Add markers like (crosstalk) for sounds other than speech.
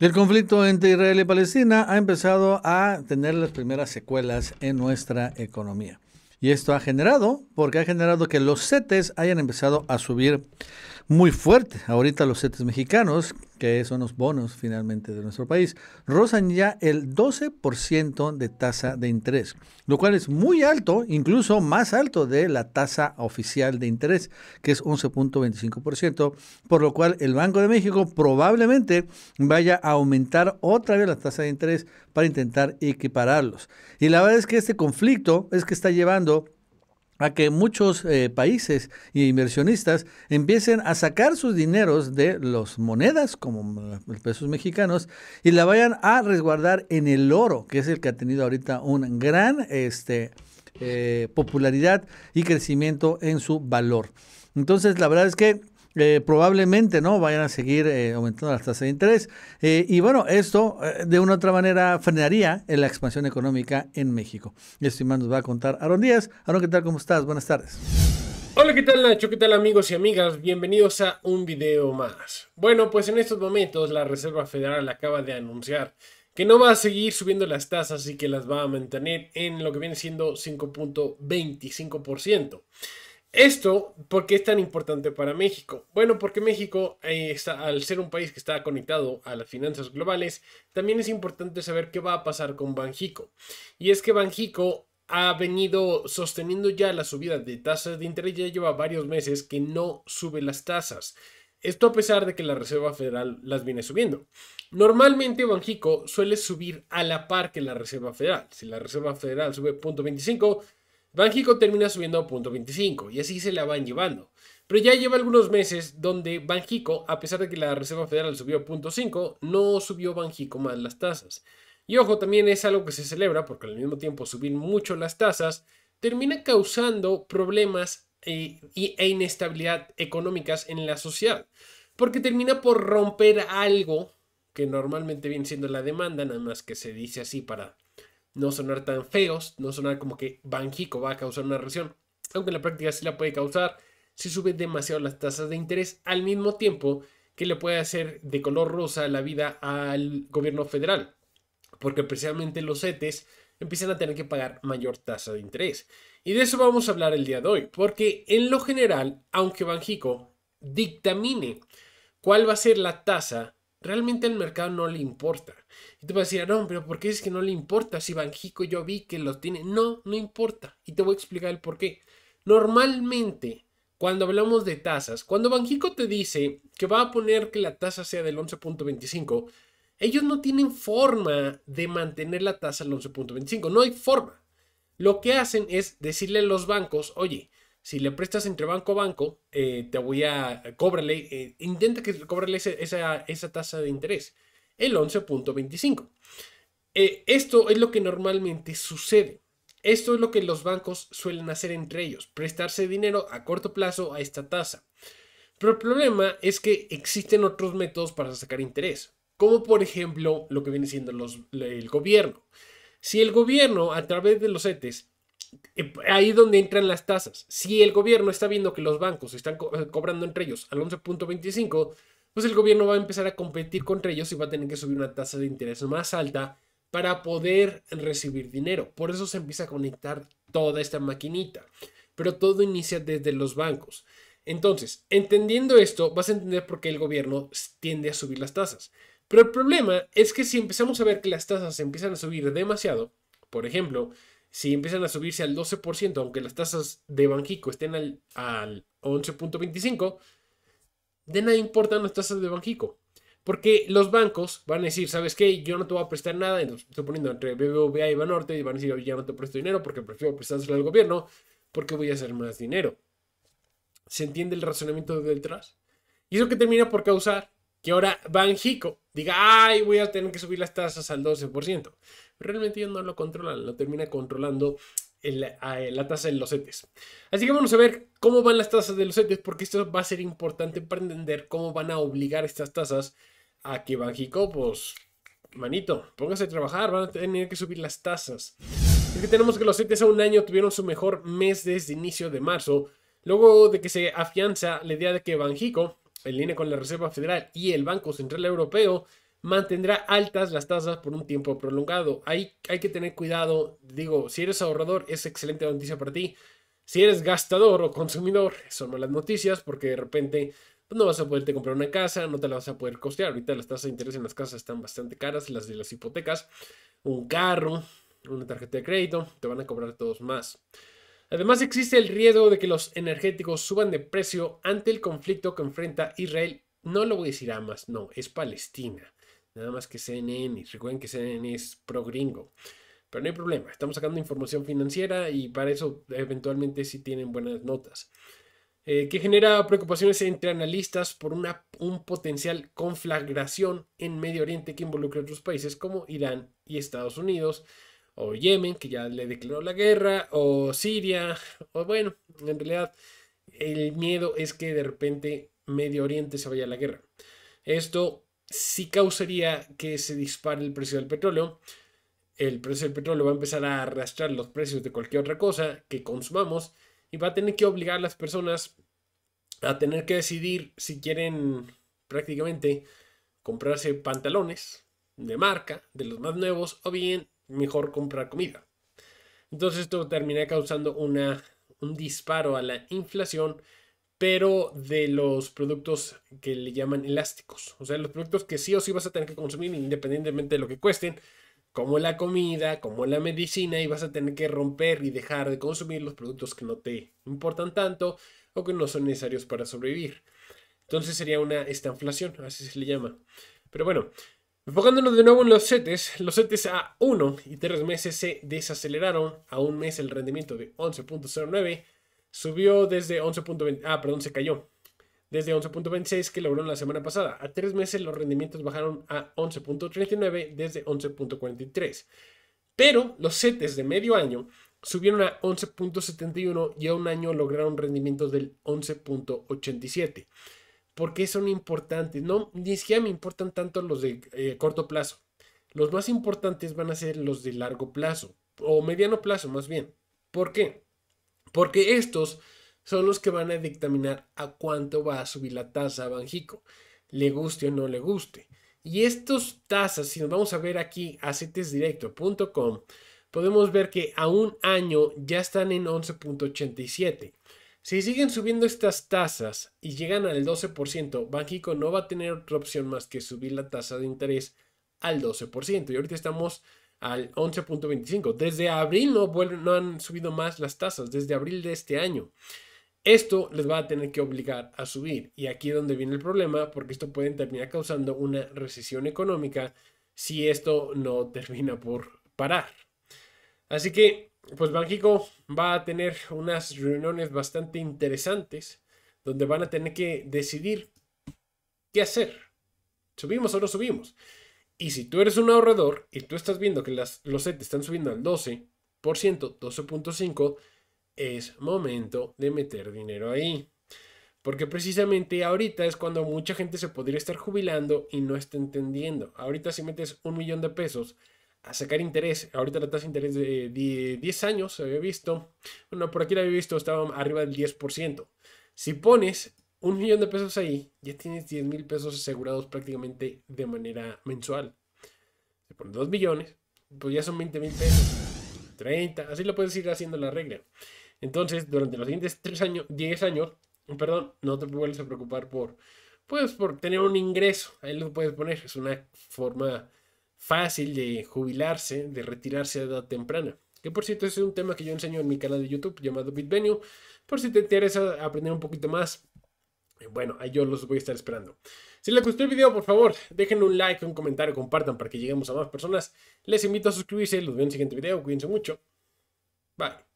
El conflicto entre Israel y Palestina ha empezado a tener las primeras secuelas en nuestra economía. Y esto ha generado, porque ha generado que los CETES hayan empezado a subir muy fuerte. Ahorita los CETES mexicanos que son los bonos finalmente de nuestro país, rozan ya el 12% de tasa de interés, lo cual es muy alto, incluso más alto de la tasa oficial de interés, que es 11.25%, por lo cual el Banco de México probablemente vaya a aumentar otra vez la tasa de interés para intentar equipararlos. Y la verdad es que este conflicto es que está llevando a que muchos eh, países e inversionistas empiecen a sacar sus dineros de las monedas, como los pesos mexicanos, y la vayan a resguardar en el oro, que es el que ha tenido ahorita un gran este, eh, popularidad y crecimiento en su valor. Entonces, la verdad es que eh, probablemente no vayan a seguir eh, aumentando las tasas de interés. Eh, y bueno, esto de una u otra manera frenaría la expansión económica en México. Y esto más nos va a contar Aaron Díaz. Aaron, ¿qué tal? ¿Cómo estás? Buenas tardes. Hola, ¿qué tal Nacho? ¿Qué tal amigos y amigas? Bienvenidos a un video más. Bueno, pues en estos momentos la Reserva Federal acaba de anunciar que no va a seguir subiendo las tasas y que las va a mantener en lo que viene siendo 5.25%. ¿Esto por qué es tan importante para México? Bueno, porque México, eh, está, al ser un país que está conectado a las finanzas globales, también es importante saber qué va a pasar con Banjico. Y es que Banjico ha venido sosteniendo ya la subida de tasas de interés, ya lleva varios meses que no sube las tasas. Esto a pesar de que la Reserva Federal las viene subiendo. Normalmente Banjico suele subir a la par que la Reserva Federal. Si la Reserva Federal sube 0.25, Banjico termina subiendo a punto 25 y así se la van llevando. Pero ya lleva algunos meses donde Banjico, a pesar de que la Reserva Federal subió a punto 5, no subió Banjico más las tasas. Y ojo, también es algo que se celebra porque al mismo tiempo subir mucho las tasas termina causando problemas e, e inestabilidad económicas en la sociedad. Porque termina por romper algo que normalmente viene siendo la demanda, nada más que se dice así para no sonar tan feos, no sonar como que Banjico va a causar una recesión, aunque en la práctica sí la puede causar si sube demasiado las tasas de interés al mismo tiempo que le puede hacer de color rosa la vida al gobierno federal, porque precisamente los CETES empiezan a tener que pagar mayor tasa de interés. Y de eso vamos a hablar el día de hoy, porque en lo general, aunque Banjico dictamine cuál va a ser la tasa Realmente el mercado no le importa. Y te vas a decir, no, pero ¿por qué es que no le importa? Si Banjico yo vi que lo tiene. No, no importa. Y te voy a explicar el por qué. Normalmente, cuando hablamos de tasas, cuando Banjico te dice que va a poner que la tasa sea del 11.25, ellos no tienen forma de mantener la tasa al 11.25. No hay forma. Lo que hacen es decirle a los bancos, oye, si le prestas entre banco a banco, eh, te voy a cóbrale, eh, intenta que cóbrale esa, esa, tasa de interés, el 11.25. Eh, esto es lo que normalmente sucede. Esto es lo que los bancos suelen hacer entre ellos, prestarse dinero a corto plazo a esta tasa. Pero el problema es que existen otros métodos para sacar interés, como por ejemplo lo que viene siendo el gobierno. Si el gobierno a través de los ETS... Eh, ahí es donde entran las tasas. Si el gobierno está viendo que los bancos están eh, cobrando entre ellos al 11.25, pues el gobierno va a empezar a competir contra ellos y va a tener que subir una tasa de interés más alta para poder recibir dinero. Por eso se empieza a conectar toda esta maquinita. Pero todo inicia desde los bancos. Entonces, entendiendo esto, vas a entender por qué el gobierno tiende a subir las tasas. Pero el problema es que si empezamos a ver que las tasas empiezan a subir demasiado, por ejemplo, si empiezan a subirse al 12%, aunque las tasas de Banjico estén al, al 11.25, de nada importan las tasas de Banjico. Porque los bancos van a decir, ¿sabes qué? Yo no te voy a prestar nada. Entonces, estoy poniendo entre BBVA y Banorte y van a decir, ya no te presto dinero porque prefiero prestárselo al gobierno porque voy a hacer más dinero. ¿Se entiende el razonamiento de detrás? Y eso que termina por causar que ahora Banjico diga, ay, voy a tener que subir las tasas al 12% realmente ellos no lo controlan, lo termina controlando la, tasa de los setes. Así que vamos a ver cómo van las tasas de los ETES. porque esto va a ser importante para entender cómo van a obligar estas tasas a que Banjico, pues, manito, póngase a trabajar, van a tener que subir las tasas. Es que tenemos que los setes a un año tuvieron su mejor mes desde inicio de marzo, luego de que se afianza la idea de que Banjico, en línea con la Reserva Federal y el Banco Central Europeo, mantendrá altas las tasas por un tiempo prolongado. Hay, hay que tener cuidado, digo, si eres ahorrador es excelente noticia para ti. Si eres gastador o consumidor, son malas noticias porque de repente pues, no vas a poderte comprar una casa, no te la vas a poder costear. Ahorita las tasas de interés en las casas están bastante caras, las de las hipotecas, un carro, una tarjeta de crédito, te van a cobrar todos más. Además existe el riesgo de que los energéticos suban de precio ante el conflicto que enfrenta Israel. No lo voy a decir a más, no, es Palestina. Nada más que CNN. Recuerden que CNN es pro gringo. Pero no hay problema, estamos sacando información financiera y para eso eventualmente sí tienen buenas notas. Eh, que genera preocupaciones entre analistas por una, un potencial conflagración en Medio Oriente que involucre a otros países como Irán y Estados Unidos, o Yemen, que ya le declaró la guerra, o Siria, o bueno, en realidad el miedo es que de repente Medio Oriente se vaya a la guerra. Esto si causaría que se dispare el precio del petróleo. El precio del petróleo va a empezar a arrastrar los precios de cualquier otra cosa que consumamos y va a tener que obligar a las personas a tener que decidir si quieren prácticamente comprarse pantalones de marca, de los más nuevos, o bien mejor comprar comida. Entonces esto termina causando un disparo a la inflación pero de los productos que le llaman elásticos. O sea, los productos que sí o sí vas a tener que consumir independientemente de lo que cuesten, como la comida, como la medicina, y vas a tener que romper y dejar de consumir los productos que no te importan tanto o que no son necesarios para sobrevivir. Entonces sería una estanflación, así se le llama. Pero bueno, enfocándonos de nuevo en los CETES, los CETES a 1 y 3 meses se desaceleraron, a un mes el rendimiento de 11.09 Subió desde 11.20. Ah, perdón, se cayó. Desde 11.26 que lograron la semana pasada. A tres meses los rendimientos bajaron a 11.39 desde 11.43. Pero los setes de medio año subieron a 11.71 y a un año lograron rendimientos del 11.87. ¿Por qué son importantes? No, ni siquiera me importan tanto los de eh, corto plazo. Los más importantes van a ser los de largo plazo, o mediano plazo más bien. ¿Por qué? Porque estos son los que van a dictaminar a cuánto va a subir la tasa a Banjico, le guste o no le guste. Y estas tasas, si nos vamos a ver aquí a CETESDIRECTO.COM, podemos ver que a un año ya están en 11.87. Si siguen subiendo estas tasas y llegan al 12%, Banjico no va a tener otra opción más que subir la tasa de interés al 12%. Y ahorita estamos al 11.25. Desde abril no, no han subido más las tasas, desde abril de este año. Esto les va a tener que obligar a subir y aquí es donde viene el problema porque esto puede terminar causando una recesión económica si esto no (laughs) termina por parar. Así que, pues Banxico va a tener unas reuniones bastante interesantes donde van a tener que decidir qué hacer. ¿Subimos o no subimos? Y si tú eres un ahorrador y tú estás viendo que los sets están subiendo al 12%, 12.5%, es momento de meter dinero ahí. Porque precisamente ahorita es cuando mucha gente se podría estar jubilando y no está entendiendo. Ahorita si metes un millón de pesos a sacar interés, ahorita la tasa de interés de 10 años se había visto, bueno, por aquí la había visto, estaba arriba del 10%. Si pones un millón de pesos ahí, ya tienes 10 mil pesos asegurados prácticamente de manera mensual. Se ponen 2 millones, pues ya son 20 mil pesos, 30, así lo puedes ir haciendo la regla. Entonces, durante los siguientes 3 años, 10 años, perdón, no te vuelves a preocupar por, pues, por tener un ingreso. Ahí lo puedes poner, es una forma fácil de jubilarse, de retirarse a edad temprana. Que por cierto, es un tema que yo enseño en mi canal de YouTube llamado BitVenue. Por si te interesa aprender un poquito más bueno, ahí yo los voy a estar esperando. Si les gustó el video, por favor, dejen un like, un comentario, compartan para que lleguemos a más personas. Les invito a suscribirse, los veo en el siguiente video, cuídense mucho. Bye.